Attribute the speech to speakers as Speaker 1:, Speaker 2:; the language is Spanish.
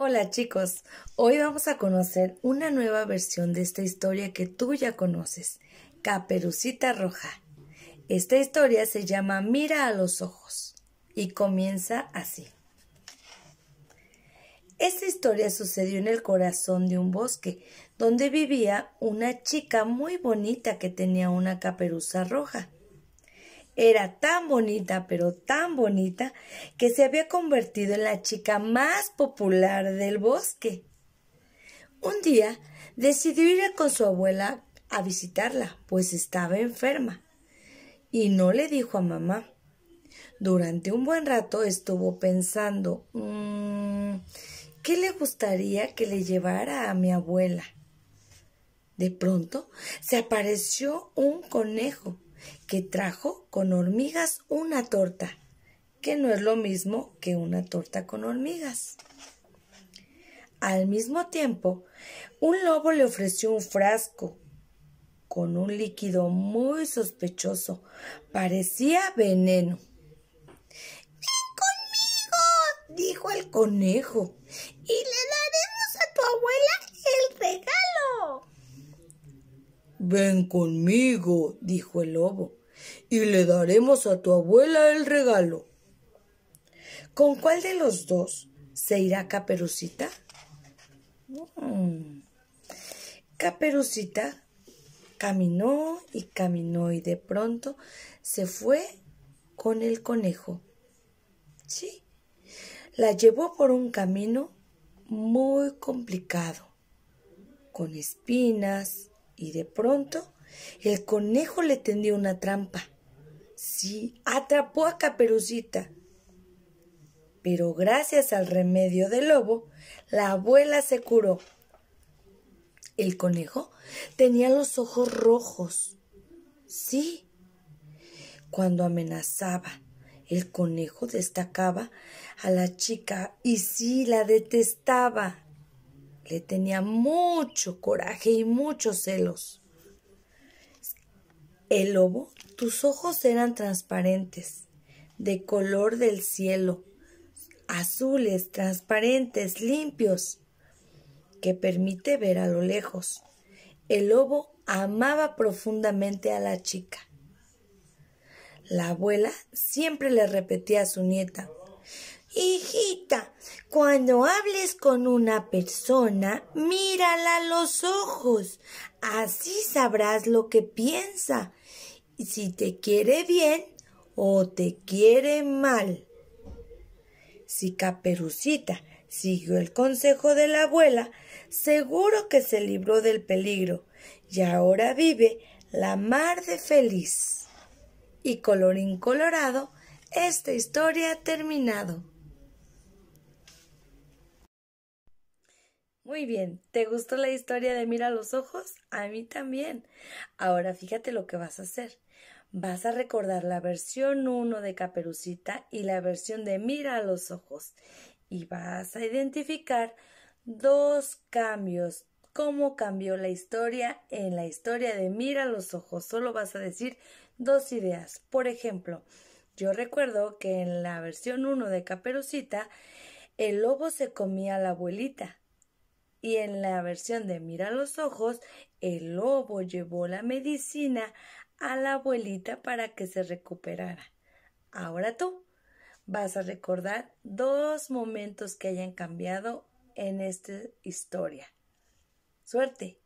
Speaker 1: Hola chicos, hoy vamos a conocer una nueva versión de esta historia que tú ya conoces, Caperucita Roja. Esta historia se llama Mira a los ojos y comienza así. Esta historia sucedió en el corazón de un bosque, donde vivía una chica muy bonita que tenía una caperuza roja era tan bonita, pero tan bonita, que se había convertido en la chica más popular del bosque. Un día decidió ir con su abuela a visitarla, pues estaba enferma, y no le dijo a mamá. Durante un buen rato estuvo pensando, mm, ¿qué le gustaría que le llevara a mi abuela? De pronto se apareció un conejo que trajo con hormigas una torta, que no es lo mismo que una torta con hormigas. Al mismo tiempo, un lobo le ofreció un frasco con un líquido muy sospechoso. Parecía veneno. Ven conmigo, dijo el conejo, y le daremos a tu abuela Ven conmigo, dijo el lobo, y le daremos a tu abuela el regalo. ¿Con cuál de los dos se irá Caperucita? Mm. Caperucita caminó y caminó y de pronto se fue con el conejo. Sí, la llevó por un camino muy complicado, con espinas, y de pronto el conejo le tendió una trampa. Sí, atrapó a Caperucita. Pero gracias al remedio del lobo, la abuela se curó. El conejo tenía los ojos rojos. Sí. Cuando amenazaba, el conejo destacaba a la chica y sí la detestaba. Le tenía mucho coraje y muchos celos. El lobo, tus ojos eran transparentes, de color del cielo, azules, transparentes, limpios, que permite ver a lo lejos. El lobo amaba profundamente a la chica. La abuela siempre le repetía a su nieta, Hijita, cuando hables con una persona, mírala a los ojos. Así sabrás lo que piensa. Y si te quiere bien o te quiere mal. Si Caperucita siguió el consejo de la abuela, seguro que se libró del peligro y ahora vive la mar de feliz. Y colorín colorado, esta historia ha terminado. Muy bien, ¿te gustó la historia de Mira los ojos? A mí también. Ahora fíjate lo que vas a hacer. Vas a recordar la versión 1 de Caperucita y la versión de Mira a los ojos y vas a identificar dos cambios. ¿Cómo cambió la historia en la historia de Mira a los ojos? Solo vas a decir dos ideas. Por ejemplo, yo recuerdo que en la versión 1 de Caperucita el lobo se comía a la abuelita y en la versión de Mira los ojos, el lobo llevó la medicina a la abuelita para que se recuperara. Ahora tú vas a recordar dos momentos que hayan cambiado en esta historia. Suerte.